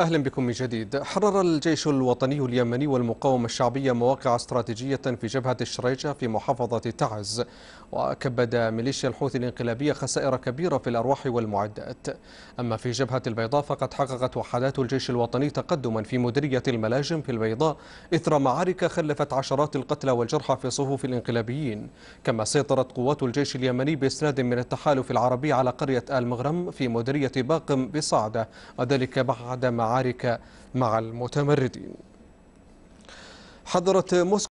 أهلا بكم من جديد حرر الجيش الوطني اليمني والمقاومة الشعبية مواقع استراتيجية في جبهة الشريجة في محافظة تعز وكبد ميليشيا الحوثي الانقلابية خسائر كبيرة في الأرواح والمعدات أما في جبهة البيضاء فقد حققت وحدات الجيش الوطني تقدما في مديرية الملاجم في البيضاء إثر معارك خلفت عشرات القتلى والجرحى في صفوف الانقلابيين كما سيطرت قوات الجيش اليمني بإسناد من التحالف العربي على قرية آل مغرم في مديرية باقم بصعدة وذلك بعدما المعارك مع المتمردين حضرت موسكو